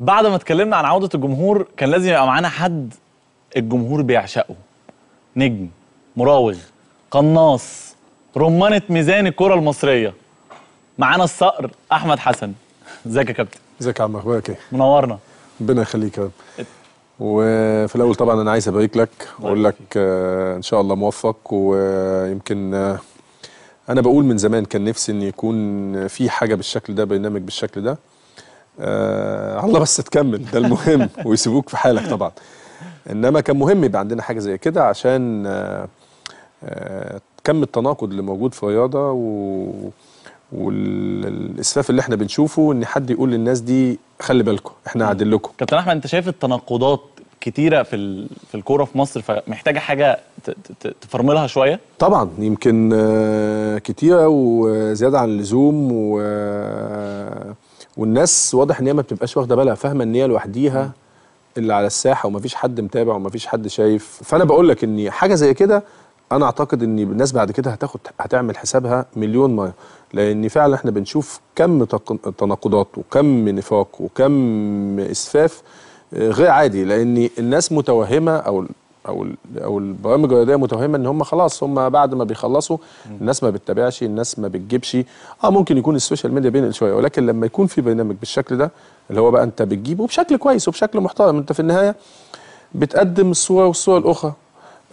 بعد ما اتكلمنا عن عوده الجمهور كان لازم يبقى معانا حد الجمهور بيعشقه نجم مراوغ قناص رمانه ميزان الكره المصريه معانا الصقر احمد حسن ازيك يا كابتن ازيك يا عم اخبارك ايه منورنا ربنا يخليك يا وفي الاول طبعا انا عايز ابارك لك واقول طيب. لك آه، ان شاء الله موفق ويمكن آه، انا بقول من زمان كان نفسي ان يكون في حاجه بالشكل ده برنامج بالشكل ده آه الله بس تكمل ده المهم ويسيبوك في حالك طبعا انما كان مهم يبقى عندنا حاجه زي كده عشان آه آه كم التناقض اللي موجود في الرياضه و والاسفاف اللي احنا بنشوفه ان حد يقول للناس دي خلي بالكم احنا قاعدين لكم كابتن احمد انت شايف التناقضات كتيره في في الكوره في مصر فمحتاجه حاجه تفرملها شويه طبعا يمكن آه، كتيره وزياده عن اللزوم و والناس واضح ان هي ما بتبقاش واخده بالها فاهمه ان هي لوحديها اللي على الساحه ومفيش حد متابع ومفيش حد شايف فانا بقول لك ان حاجه زي كده انا اعتقد ان الناس بعد كده هتاخد هتعمل حسابها مليون مره لان فعلا احنا بنشوف كم تناقضات وكم نفاق وكم اسفاف آه، غير عادي لان الناس متوهمه او او او البرامج الرياضيه متوهمه ان هم خلاص هم بعد ما بيخلصوا الناس ما بتتابعش الناس ما بتجيبش اه ممكن يكون السوشيال ميديا بينقل شويه ولكن لما يكون في برنامج بالشكل ده اللي هو بقى انت بتجيبه بشكل كويس وبشكل محترم انت في النهايه بتقدم الصوره والصوره الاخرى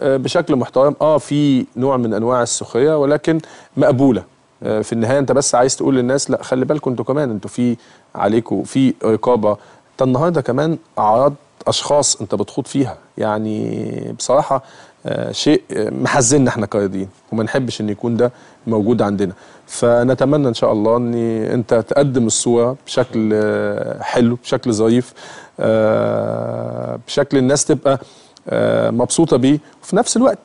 آه، بشكل محترم اه في نوع من انواع السخريه ولكن مقبوله آه، في النهايه انت بس عايز تقول للناس لا خلي بالكم انتوا كمان انتوا في عليكم في رقابه انت النهارده كمان اعراض اشخاص انت بتخوض فيها يعني بصراحه آه، شيء محزننا احنا كرياضيين وما نحبش ان يكون ده موجود عندنا فنتمنى ان شاء الله ان انت تقدم الصوره بشكل آه، حلو بشكل ظريف آه، بشكل الناس تبقى مبسوطه بيه وفي نفس الوقت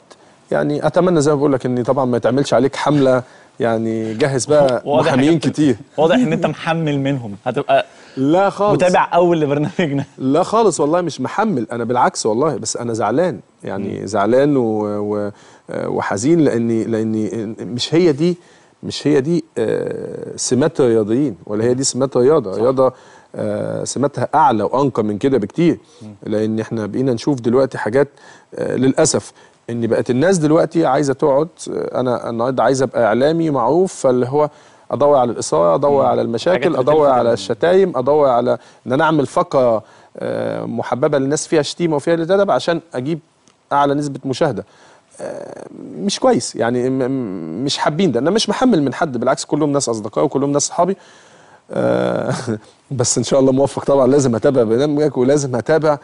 يعني اتمنى زي ما بقول لك ان طبعا ما يتعملش عليك حمله يعني جهز بقى محاميين كتير واضح ان انت محمل منهم هتبقى لا خالص متابع اول لبرنامجنا لا خالص والله مش محمل انا بالعكس والله بس انا زعلان يعني م. زعلان و... و... وحزين لاني لاني مش هي دي مش هي دي آه، سمات الرياضيين ولا هي دي سمات الرياضه رياضه آه، سماتها اعلى وانقى من كده بكتير لان احنا بقينا نشوف دلوقتي حاجات آه، للاسف ان بقت الناس دلوقتي عايزه تقعد انا النهارده عايز ابقى اعلامي معروف فاللي هو ادور على الاثاره ادور على المشاكل ادور على الشتايم ادور على ان انا اعمل فقره آه، محببه للناس فيها شتيمه وفيها الادب عشان اجيب اعلى نسبه مشاهده آه، مش كويس يعني مش حابين ده انا مش محمل من حد بالعكس كلهم ناس اصدقائي وكلهم ناس صحابي آه، بس ان شاء الله موفق طبعا لازم اتابع برنامجك ولازم اتابع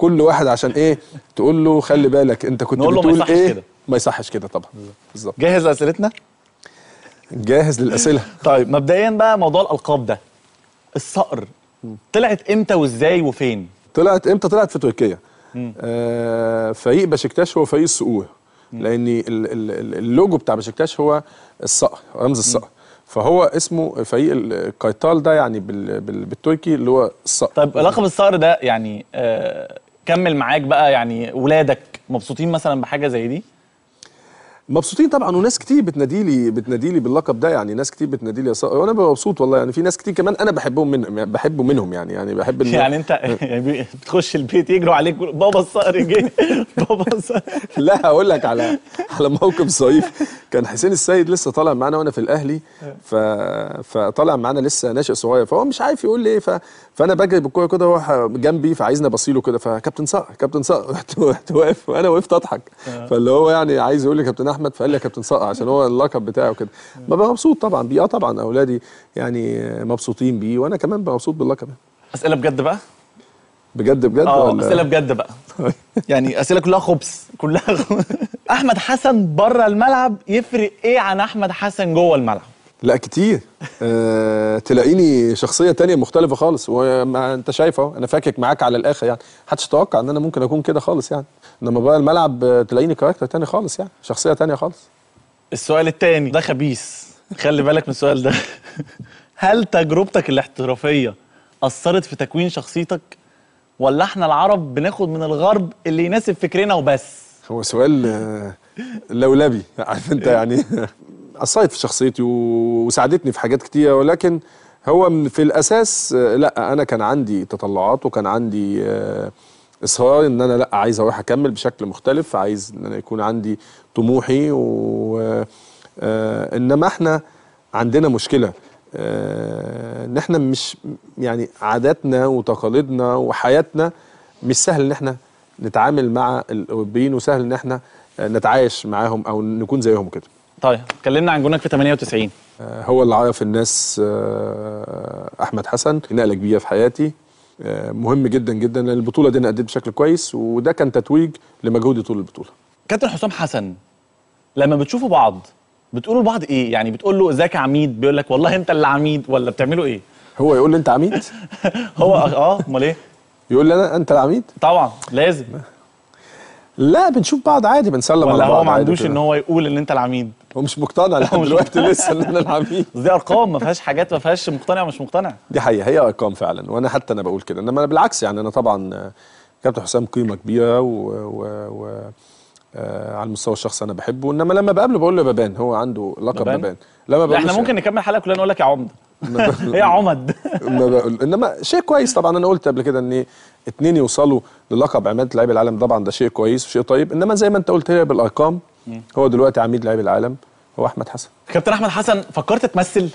كل واحد عشان ايه تقول له خلي بالك انت كنت نقول له بتقول ما يصحش ايه كده. ما يصحش كده طبعا بالظبط جاهز لاسئلتنا جاهز للاسئله طيب مبدئيا بقى موضوع الالقاب ده الصقر طلعت امتى وازاي وفين طلعت امتى طلعت في تركيا آه فريق بشكتاش هو فريق الصقور لان اللوجو بتاع بشكتاش هو الصقر رمز الصقر فهو اسمه فريق القيطال ده يعني بالتركي اللي هو الصقر طيب لقب الصقر ده يعني آه كمل معاك بقى يعني ولادك مبسوطين مثلا بحاجه زي دي مبسوطين طبعا وناس كتير بتناديلي بتناديلي باللقب ده يعني ناس كتير بتناديلي يا صقر وانا مبسوط والله يعني في ناس كتير كمان انا بحبهم من بحبه منهم يعني يعني بحب يعني انت يعني بتخش البيت يجروا عليك بابا الصقر جه بابا الصقر لا هقول لك على على موقف صيف كان حسين السيد لسه طالع معانا وانا في الاهلي ف فطالع معانا لسه ناشئ صغير فهو مش عارف يقول لي ايه ف... فانا بجري بالكوره كده هو جنبي فعايزني ابصيله كده فكابتن صقر كابتن صقر رحت واقف وانا وقفت اضحك آه. فاللي هو يعني عايز يقول لي كابتن احمد احمد فقال لي يا كابتن صقع عشان هو اللقب بتاعه كده ببقى مبسوط طبعا بيه اه طبعا اولادي يعني مبسوطين بيه وانا كمان ببقى مبسوط باللقب اسئله بجد بقى بجد بجد اه اسئله بجد بقى يعني اسئله كلها خبز كلها احمد حسن بره الملعب يفرق ايه عن احمد حسن جوه الملعب لا كتير أه تلاقيني شخصيه تانية مختلفه خالص وما انت شايف اهو انا فاكك معاك على الاخر يعني حدش يتوقع ان انا ممكن اكون كده خالص يعني انما بقى الملعب تلاقيني كاركتر تاني خالص يعني شخصيه تانية خالص السؤال التاني ده خبيث خلي بالك من السؤال ده هل تجربتك الاحترافيه اثرت في تكوين شخصيتك ولا احنا العرب بناخد من الغرب اللي يناسب فكرنا وبس هو سؤال آه، لولبي عارف انت يعني أثرت في شخصيتي وساعدتني في حاجات كتيرة ولكن هو في الأساس آه، لا أنا كان عندي تطلعات وكان عندي آه، إصرار إن أنا لا عايز أروح أكمل بشكل مختلف عايز إن أنا يكون عندي طموحي و آه، إنما إحنا عندنا مشكلة ان احنا مش يعني عاداتنا وتقاليدنا وحياتنا مش سهل ان احنا نتعامل مع الاوروبيين وسهل ان احنا نتعايش معاهم او نكون زيهم كده طيب اتكلمنا عن جونك في 98 آه، هو اللي عرف الناس آه، احمد حسن نقله كبيره في حياتي آه، مهم جدا جدا لان البطوله دي انا اديت بشكل كويس وده كان تتويج لمجهودي طول البطوله كابتن حسام حسن لما بتشوفوا بعض بتقولوا لبعض ايه يعني بتقول له ازيك يا عميد بيقول لك والله انت اللي عميد ولا بتعملوا ايه هو يقول لي انت عميد هو اه امال ايه يقول لي انا انت العميد طبعا لازم لا بنشوف بعض عادي بنسلم على بعض هو ما عندوش ان هو يقول ان انت العميد هو مش مقتنع لحد دلوقتي لسه ان انا العميد دي ارقام ما فيهاش حاجات ما فيهاش مقتنع ومش مقتنع دي حقيقه هي ارقام فعلا وانا حتى انا بقول كده انما بالعكس يعني انا طبعا آه، كابتن حسام قيمه كبيره و, و... و... آه على المستوى الشخصي انا بحبه انما لما بقابله بقول له بابان هو عنده لقب بابان, بابان. لما احنا ممكن يعني. نكمل حلقه كلنا نقول لك يا عمده هي عمد ما بقول انما شيء كويس طبعا انا قلت قبل كده ان اثنين يوصلوا للقب عماد لعيب العالم طبعا ده شيء كويس وشيء طيب انما زي ما انت قلت هي بالارقام هو دلوقتي عميد لعيب العالم هو احمد حسن كابتن احمد حسن فكرت تمثل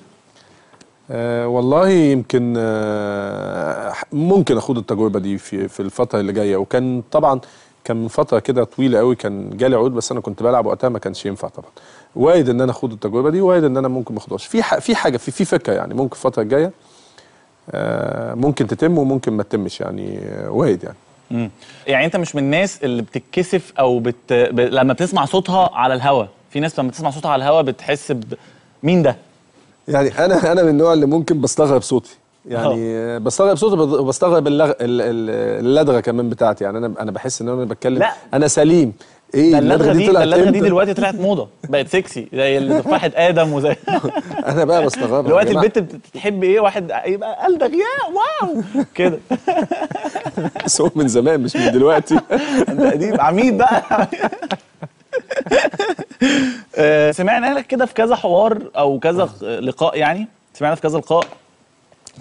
آه والله يمكن آه ممكن اخوض التجربه دي في في الفتره اللي جايه وكان طبعا كان من فتره كده طويله قوي كان جالي عود بس انا كنت بلعب وقتها ما كانش ينفع طبعا وارد ان انا اخد التجربه دي وايد ان انا ممكن ما اخدهاش في في حاجه في في فكره يعني ممكن الفتره الجايه آه، ممكن تتم وممكن ما تتمش يعني آه، وارد يعني مم. يعني انت مش من الناس اللي بتتكسف او بت... ب... لما بتسمع صوتها على الهوا في ناس لما بتسمع صوتها على الهوا بتحس ب... مين ده يعني انا انا من النوع اللي ممكن بستغرب صوتي يعني آه. بستغرب صوته وبستغرب اللغ... اللدغه كمان بتاعتي يعني انا انا بحس ان انا بتكلم لا. انا سليم ايه اللدغه دي, طلعت اللدغه دي دلوقتي طلعت موضه بقت سكسي زي تفاحه ادم وزي انا بقى بستغرب دلوقتي البت بتحب ايه واحد يبقى الدغ يا واو كده بس من زمان مش من دلوقتي انت قديم عميد بقى آه، سمعنا لك كده في كذا حوار او كذا لقاء يعني سمعنا في كذا لقاء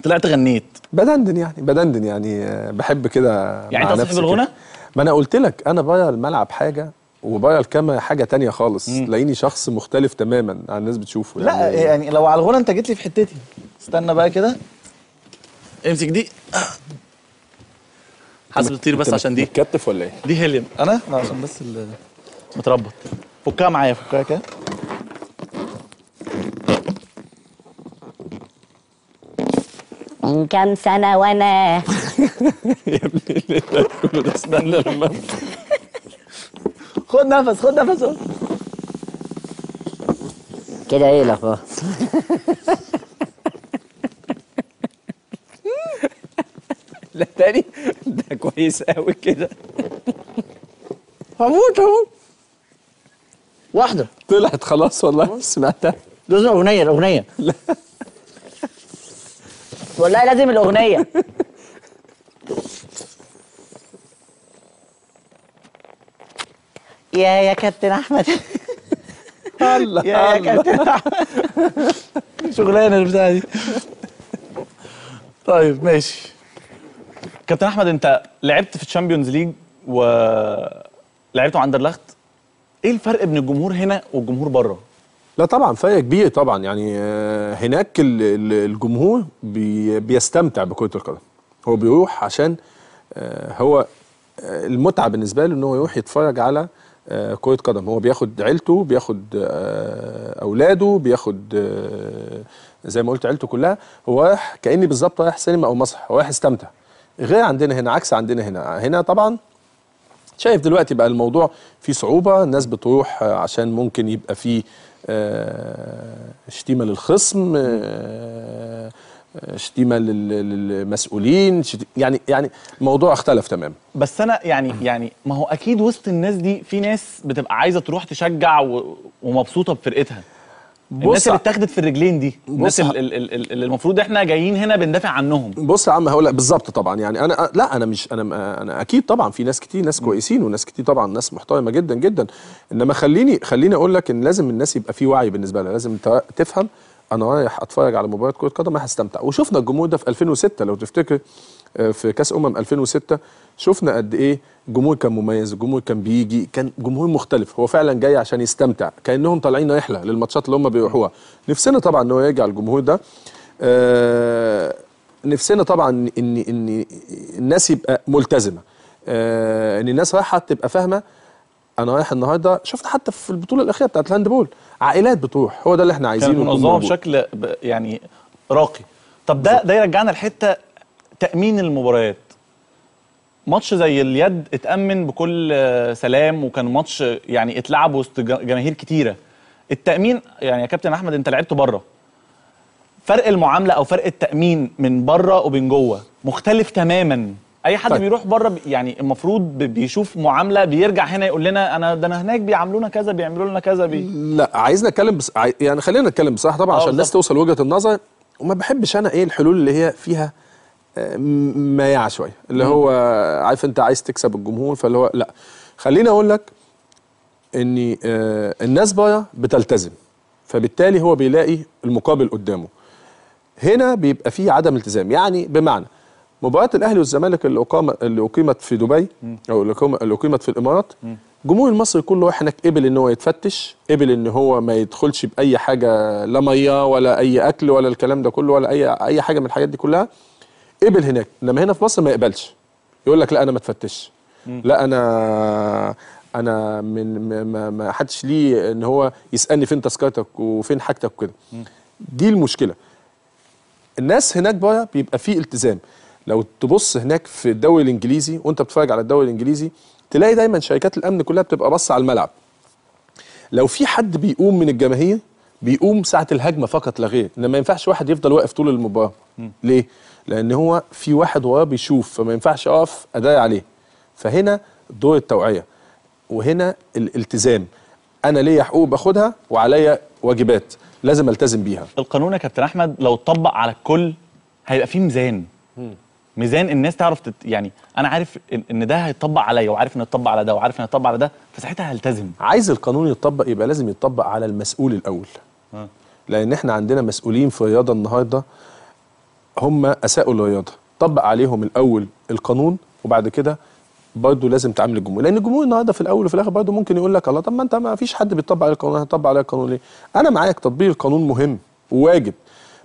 طلعت غنيت بدندن يعني بدندن يعني بحب كده يعني انت صاحب الغنى؟ ما انا قلت لك انا بايع الملعب حاجه وبايع الكاميرا حاجه تانية خالص لاقيني شخص مختلف تماما عن الناس بتشوفه يعني لا يعني لو على الغنى انت جيت لي في حتتي استنى بقى كده امسك دي حاسب تطير بس عشان دي متكتف ولا ايه؟ دي هيليوم انا؟ لا عشان بس متربط فكها معايا فكها كده من كام سنة وأنا يا ابني اللي انت ده استنى لما خد نفس خد نفس قول كده ايه الأخبار؟ لا تاني ده كويس قوي كده هموت اهو واحدة طلعت خلاص والله سمعتها ده اغنية الاغنية والله لازم الاغنيه يا يا كابتن احمد الله يا يا كابتن احمد شغلانه البتاعه دي طيب ماشي كابتن احمد انت لعبت في الشامبيونز ليج و لعبته مع اندرلخت ايه الفرق بين الجمهور هنا والجمهور بره لا طبعا فرق كبير طبعا يعني آه، هناك الجمهور بيستمتع بكره القدم هو بيروح عشان آه، هو آه، المتعه بالنسبه له ان هو يروح يتفرج على كره قدم هو بياخد عيلته بياخد اولاده بياخد زي ما قلت عيلته كلها هو رايح كاني بالظبط رايح سينما او مسرح هو رايح يستمتع غير عندنا هنا عكس عندنا هنا هنا طبعا شايف دلوقتي بقى الموضوع فيه صعوبه الناس بتروح عشان ممكن يبقى فيه آه، شتيمه للخصم آه، آه، شتيمه للمسؤولين يعني يعني الموضوع اختلف تماما بس انا يعني يعني ما هو اكيد وسط الناس دي في ناس بتبقى عايزه تروح تشجع ومبسوطه بفرقتها الناس اللي اتاخدت في الرجلين دي الناس اللي المفروض احنا جايين هنا بندافع عنهم بص يا عم هقول لك بالظبط طبعا يعني انا لا انا مش انا انا اكيد طبعا في ناس كتير ناس كويسين وناس كتير طبعا ناس محترمه جدا جدا انما خليني خليني اقول لك ان لازم الناس يبقى في وعي بالنسبه لها لازم تفهم انا رايح اتفرج على مباراه كره قدم هستمتع وشفنا الجمهور ده في 2006 لو تفتكر آه، في كاس امم 2006 شفنا قد ايه الجمهور كان مميز الجمهور كان بيجي كان جمهور مختلف هو فعلا جاي عشان يستمتع كانهم طالعين رحله للماتشات اللي هم بيروحوها نفسنا طبعا ان هو يرجع الجمهور ده آه، نفسنا طبعا ان ان الناس يبقى ملتزمه آه، ان الناس رايحه تبقى فاهمه انا رايح النهارده شفت حتى في البطوله الاخيره بتاعت الهاندبول عائلات بتروح هو ده اللي احنا عايزينه كان منظمه بشكل يعني راقي طب ده ده يرجعنا لحته تامين المباريات ماتش زي اليد اتامن بكل آه، سلام وكان ماتش يعني اتلعب وسط جماهير كتيره التامين يعني يا كابتن احمد انت لعبت بره فرق المعامله او فرق التامين من بره وبين جوه مختلف تماما اي حد طيب. بيروح بره يعني المفروض بيشوف معامله بيرجع هنا يقول لنا انا ده انا هناك بيعاملونا كذا بيعملوا لنا كذا بي... لا عايزنا نتكلم بس... يعني خلينا نتكلم بصراحه طبعا آه، عشان الناس توصل وجهه النظر وما بحبش انا ايه الحلول اللي هي فيها مايعه شويه اللي هو عارف انت عايز تكسب الجمهور فاللي هو لا خليني اقول لك ان آه، الناس بايا بتلتزم فبالتالي هو بيلاقي المقابل قدامه هنا بيبقى فيه عدم التزام يعني بمعنى مباراة الاهلي والزمالك اللي اقامت اللي اقيمت في دبي او اللي اقيمت في الامارات جمهور المصري كله احنا قبل ان هو يتفتش قبل ان هو ما يدخلش باي حاجه لا ميه ولا اي اكل ولا الكلام ده كله ولا اي اي حاجه من الحاجات دي كلها قبل هناك لما هنا في مصر ما يقبلش يقول لك لا انا ما اتفتش لا انا انا من ما, ما حدش ليه ان هو يسالني فين تذكرتك وفين حاجتك وكده دي المشكله الناس هناك بقى بيبقى فيه التزام لو تبص هناك في الدوري الانجليزي وانت بتتفرج على الدوري الانجليزي تلاقي دايما شركات الامن كلها بتبقى باصه على الملعب لو في حد بيقوم من الجماهير بيقوم ساعه الهجمه فقط لا غير انما ما ينفعش واحد يفضل واقف طول المباراه ليه لان هو في واحد وراه بيشوف فما ينفعش اقف اداري عليه فهنا دور التوعيه وهنا الالتزام انا ليا حقوق باخدها وعليا واجبات لازم التزم بيها القانون يا كابتن احمد لو اتطبق على الكل هيبقى فيه ميزان ميزان الناس تعرف تت... يعني انا عارف ان ده هيتطبق عليا وعارف ان يتطبق على ده وعارف ان يتطبق على ده فساعتها هلتزم عايز القانون يتطبق يبقى لازم يتطبق على المسؤول الاول آه. لان احنا عندنا مسؤولين في الرياضه النهارده هم اساءوا للرياضه طبق عليهم الاول القانون وبعد كده برضه لازم تعامل الجمهور لان الجمهور النهارده في الاول وفي الاخر برضه ممكن يقول لك الله طب ما انت ما فيش حد بيطبق على القانون هتطبق على القانون ليه؟ انا معاك تطبيق القانون مهم وواجب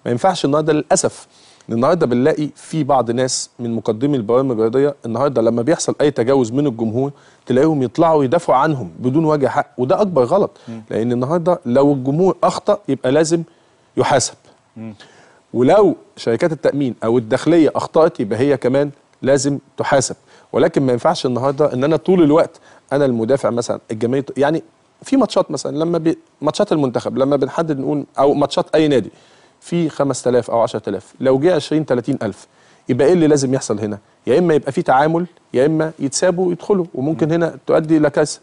ما ينفعش النهارده للاسف النهارده بنلاقي في بعض ناس من مقدمي البرامج الرياضيه النهارده لما بيحصل اي تجاوز من الجمهور تلاقيهم يطلعوا يدافعوا عنهم بدون وجه حق وده اكبر غلط لان النهارده لو الجمهور اخطا يبقى لازم يحاسب ولو شركات التامين او الداخليه اخطات يبقى هي كمان لازم تحاسب ولكن ما ينفعش النهارده ان انا طول الوقت انا المدافع مثلا الجماهير يعني في ماتشات مثلا لما بي ماتشات المنتخب لما بنحدد نقول او ماتشات اي نادي في 5000 او 10000 لو جه 20 30000 يبقى ايه اللي لازم يحصل هنا يا اما يبقى في تعامل يا اما يتسابوا يدخلوا وممكن هنا تؤدي لكارثه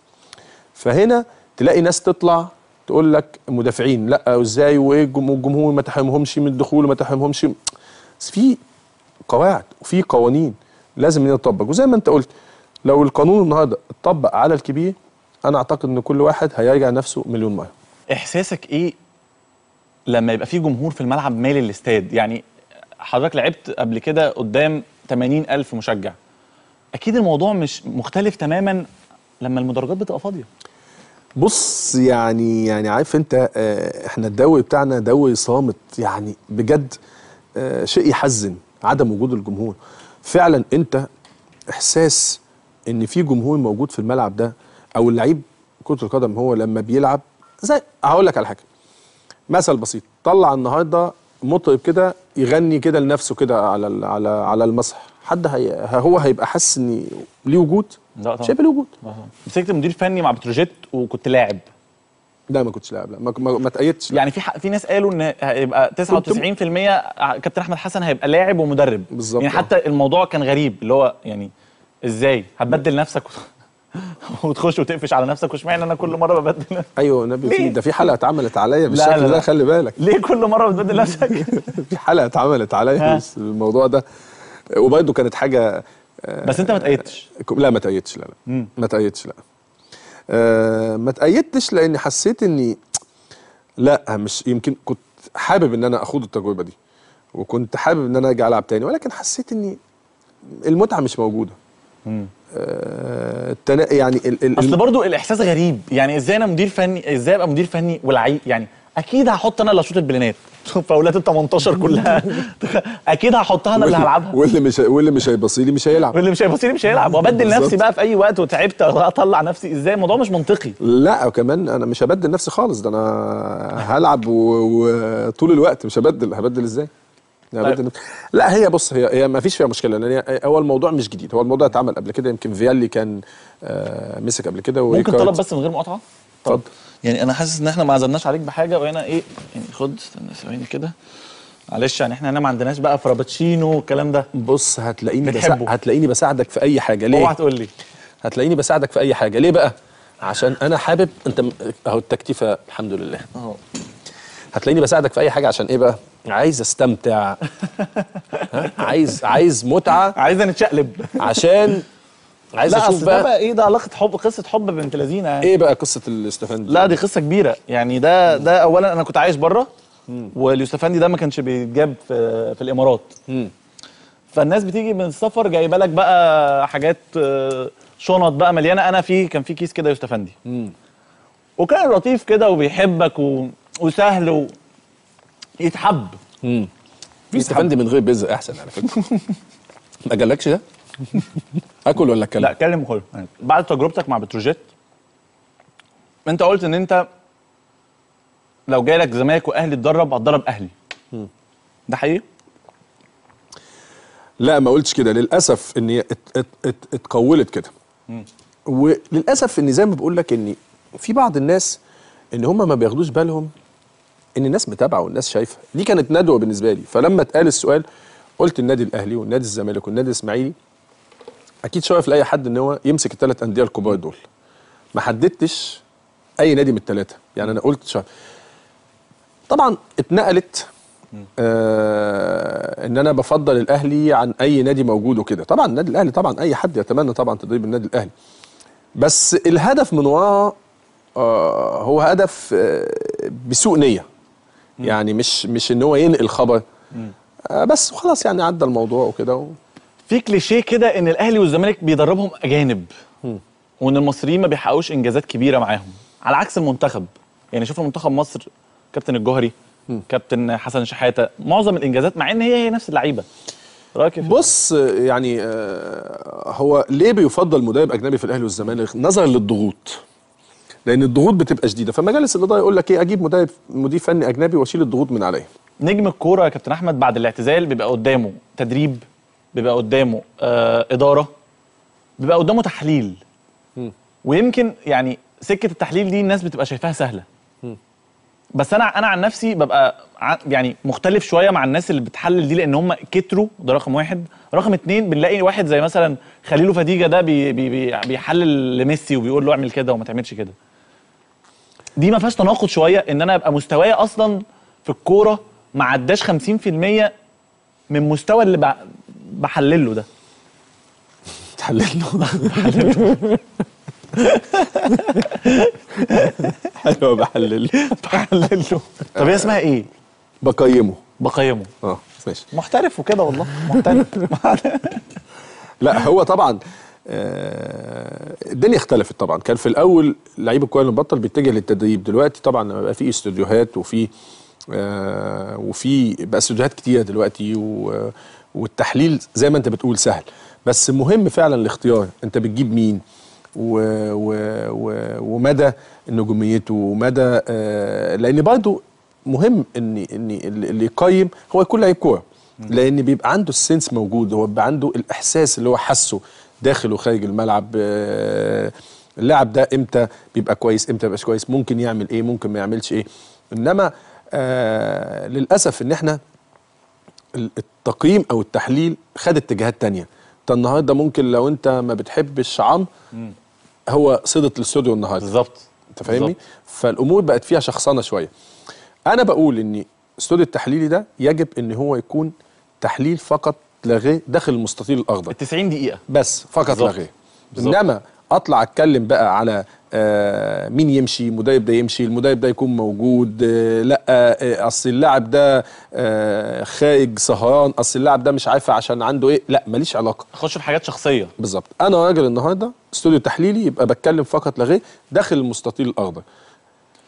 فهنا تلاقي ناس تطلع تقول لك مدافعين لا ازاي والجمهور ما تحرمهمش من الدخول وما تحرمهمش بس في قواعد وفي قوانين لازم تطبق وزي ما انت قلت لو القانون النهارده اتطبق على الكبير انا اعتقد ان كل واحد هيرجع نفسه مليون مره احساسك ايه لما يبقى في جمهور في الملعب مالي الاستاد يعني حضرتك لعبت قبل كده قدام 80 ألف مشجع أكيد الموضوع مش مختلف تماما لما المدرجات بتبقى فاضية بص يعني يعني عارف انت آه، احنا الدوري بتاعنا دوري صامت يعني بجد آه، شيء يحزن عدم وجود الجمهور فعلا انت احساس ان في جمهور موجود في الملعب ده او اللعيب كره القدم هو لما بيلعب زي هقول لك على حاجه مثل بسيط طلع النهارده مطرب كده يغني كده لنفسه كده على على على المسرح حد هي هو هيبقى حاسس ان ليه وجود لا طبعا شايف الوجود مسكت اه مدير فني مع بتروجيت وكنت لاعب لا ما كنتش لاعب لا ما ما, ما تأيدتش يعني في في ناس قالوا ان هيبقى 99% كابتن احمد حسن هيبقى لاعب ومدرب بالظبط يعني حتى الموضوع كان غريب اللي هو يعني ازاي هتبدل نفسك وتخش وتقفش على نفسك واشمعنى انا كل مره ببدل ايوه نبي في ده في حلقه اتعملت عليا بالشكل ده خلي بالك ليه كل مره بتبدل نفسك في حلقه اتعملت عليا الموضوع ده وبرده كانت حاجه آه، بس انت ما تأيدتش لا ما تأيدتش لا لا ما تأيدتش لا آه، ما تأيدتش لأني حسيت إني لا مش يمكن كنت حابب إن أنا أخوض التجربة دي وكنت حابب إن أنا أرجع ألعب تاني ولكن حسيت إني المتعة مش موجودة امم آه يعني ال... ال... اصل برضو الاحساس غريب يعني ازاي انا مدير فني ازاي ابقى مدير فني والعي يعني اكيد هحط انا اللي اشوط البلانات فاولات ال 18 كلها اكيد هحطها انا اللي هلعبها واللي مش واللي مش هيبصيلي مش هيلعب واللي مش هيبصيلي مش هيلعب وابدل نفسي بقى في اي وقت وتعبت اطلع نفسي ازاي الموضوع مش منطقي لا وكمان انا مش هبدل نفسي خالص ده انا هلعب وطول الوقت مش هبدل هبدل ازاي يعني طيب. لا هي بص هي هي ما فيش فيها مشكله لان هو الموضوع مش جديد هو الموضوع اتعمل قبل كده يمكن فيالي كان آه، مسك قبل كده ممكن طلب بس من غير مقاطعه اتفضل يعني انا حاسس ان احنا ما عزمناش عليك بحاجه وهنا ايه يعني خد استنى ثواني كده معلش يعني احنا هنا ما عندناش بقى فرابتشينو والكلام ده بص هتلاقيني بسا... هتلاقيني بساعدك في اي حاجه ليه؟ اوعى تقول لي هتلاقيني بساعدك في اي حاجه ليه بقى؟ عشان انا حابب انت اهو التكتيفه الحمد لله اهو هتلاقيني بساعدك في اي حاجه عشان ايه بقى؟ عايز استمتع عايز عايز متعه عايز نتشقلب عشان عايز لا اشوف بقى, بقى ايه ده علاقه حب قصه حب بنت لذينه يعني. ايه بقى قصه الاستفندي لا دي قصه كبيره يعني ده ده اولا انا كنت عايش بره واليوسفندي ده ما كانش بيتجاب في في الامارات مم. فالناس بتيجي من السفر جايبه لك بقى حاجات آه، شنط بقى مليانه انا في كان في كيس كده يوسفندي وكان لطيف كده وبيحبك و... وسهل ويتحب يتحب في يوسفندي من غير بيز احسن على فكره ما جالكش ده اكل ولا اتكلم؟ لا اتكلم وكل بعد تجربتك مع بتروجيت انت قلت ان انت لو جالك زمالك واهلي تدرب هتدرب اهلي ده حقيقي؟ لا ما قلتش كده للاسف ان اتقولت كده وللاسف ان زي ما بقول لك ان في بعض الناس ان هم ما بياخدوش بالهم ان الناس متابعه والناس شايفه دي كانت ندوه بالنسبه لي فلما اتقال السؤال قلت النادي الاهلي والنادي الزمالك والنادي الاسماعيلي اكيد شايف لاي حد ان هو يمسك الثلاث انديه الكبار دول ما حددتش اي نادي من الثلاثه يعني انا قلت شايف طبعا اتنقلت آه ان انا بفضل الاهلي عن اي نادي موجود وكده طبعا النادي الاهلي طبعا اي حد يتمنى طبعا تدريب النادي الاهلي بس الهدف من وراه آه هو هدف آه بسوء نيه يعني مش مش ان هو ينقل خبر آه بس وخلاص يعني عدى الموضوع وكده في كليشيه كده ان الاهلي والزمالك بيدربهم اجانب وان المصريين ما بيحققوش انجازات كبيره معاهم على عكس المنتخب يعني شوف منتخب مصر كابتن الجوهري كابتن حسن شحاته معظم الانجازات مع ان هي هي نفس اللعيبه رايك إيه بص يعني آه، هو ليه بيفضل مدرب اجنبي في الاهلي والزمالك نظرا للضغوط لان الضغوط بتبقى شديده فمجالس الاداره يقول لك ايه اجيب مدرب مدير فني اجنبي واشيل الضغوط من عليا نجم الكوره يا كابتن احمد بعد الاعتزال بيبقى قدامه تدريب بيبقى قدامه آه، اداره بيبقى قدامه تحليل ويمكن يعني سكه التحليل دي الناس بتبقى شايفاها سهله بس انا انا عن نفسي ببقى يعني مختلف شويه مع الناس اللي بتحلل دي لان هم كتروا ده رقم واحد رقم اتنين بنلاقي واحد زي مثلا خليل فديجه ده بي بي بيحلل لميسي وبيقول له اعمل كده وما تعملش كده دي ما فيهاش تناقض شويه ان انا ابقى مستواي اصلا في الكوره ما عداش 50% من مستوى اللي بحلله ده بتحلله بحلله حلوه بحلله بحلله طب هي اسمها ايه؟ بقيمه بقيمه اه ماشي محترف وكده والله محترف لا هو طبعا آه، الدنيا اختلفت طبعا كان في الاول لعيب الكوره اللي مبطل بيتجه للتدريب دلوقتي طبعا بقى في استوديوهات وفي آه، وفي بقى استوديوهات كتيره دلوقتي والتحليل زي ما انت بتقول سهل بس مهم فعلا الاختيار انت بتجيب مين و... و... و... ومدى نجوميته ومدى آه لان برضه مهم ان ان اللي يقيم هو يكون لعيب كوره لان بيبقى عنده السنس موجود هو بيبقى عنده الاحساس اللي هو حاسه داخل وخارج الملعب آه، اللاعب ده امتى بيبقى كويس امتى بيبقاش كويس ممكن يعمل ايه ممكن ما يعملش ايه انما آه للاسف ان احنا التقييم او التحليل خد اتجاهات تانية انت النهارده ممكن لو انت ما بتحبش عمرو هو صدت الاستوديو النهارده بالظبط انت فاهمني فالامور بقت فيها شخصنه شويه انا بقول ان استوديو التحليلي ده يجب ان هو يكون تحليل فقط لا داخل المستطيل الاخضر 90 دقيقه بس فقط لا انما اطلع اتكلم بقى على آه، مين يمشي المدرب ده يمشي المدرب ده يكون موجود آه، لا آه، اصل اللاعب ده خارج سهران اصل اللاعب ده مش عارف عشان عنده ايه لا ماليش علاقه اخش في حاجات شخصيه بالظبط انا راجل النهارده استوديو تحليلي يبقى بتكلم فقط لا غير داخل المستطيل الاخضر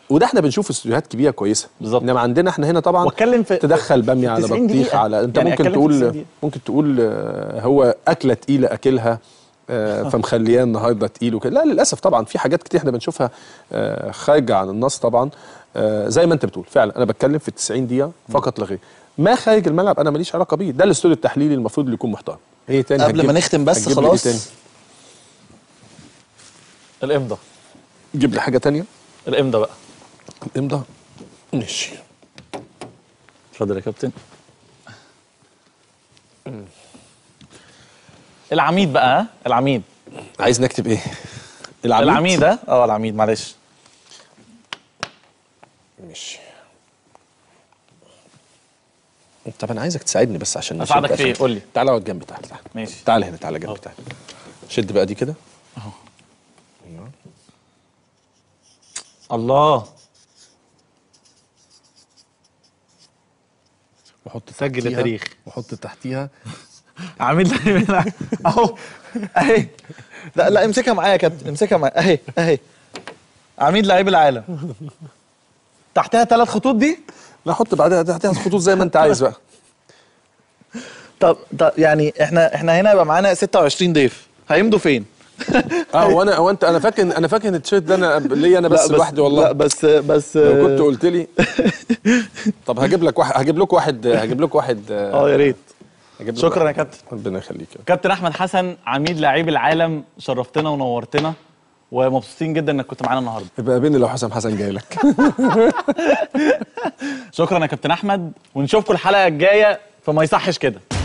وده احنا بنشوف استوديوهات كبيره كويسه بالظبط انما عندنا احنا هنا طبعا واتكلم في تدخل باميه على بطيخ على انت يعني ممكن تقول ممكن تقول هو اكله تقيله اكلها آه، فمخلياه النهارده تقيل وكده لا للاسف طبعا في حاجات كتير احنا بنشوفها آه، خارجه عن النص طبعا آه، زي ما انت بتقول فعلا انا بتكلم في 90 دقيقه فقط لا غير ما خارج الملعب انا ماليش علاقه بيه ده الاستوديو التحليلي المفروض اللي يكون محترم ايه تاني قبل ما نختم بس إيه خلاص الامضه جيب لي حاجه تانية الامضه بقى الامضه ماشي اتفضل يا كابتن العميد بقى العميد عايز نكتب ايه؟ العميد العميد اه اه العميد معلش ماشي طب انا عايزك تساعدني بس عشان اساعدك في ايه؟ قول لي تعالى اقعد جنبي تعالى ماشي تعالى هنا تعالى جنبي تعالى شد بقى دي كده اهو أيوه. الله وحط سجل تاريخ وحط تحتيها عامل لي اهو اهي لا لا امسكها معايا يا كابتن امسكها معايا اهي اهي عميد لعيب العالم تحتها ثلاث خطوط دي لا حط بعدها تحتها خطوط زي ما انت عايز بقى طب طب يعني احنا احنا هنا يبقى معانا 26 ضيف هيمضوا فين؟ اه وانا هو انت انا فاكر انا فاكر التيشيرت ده انا ليا انا بس, بس لوحدي والله لا بس بس لو كنت قلت لي طب هجيب لك واحد هجيب لكم واحد هجيب لكم واحد آه،, اه يا ريت شكرا يا كابتن ربنا يخليك كابتن احمد حسن عميد لعيب العالم شرفتنا ونورتنا ومبسوطين جدا انك كنت معانا النهارده يبقى قابلني لو حسام حسن جاي لك شكرا يا كابتن احمد ونشوفكم الحلقه الجايه فما يصحش كده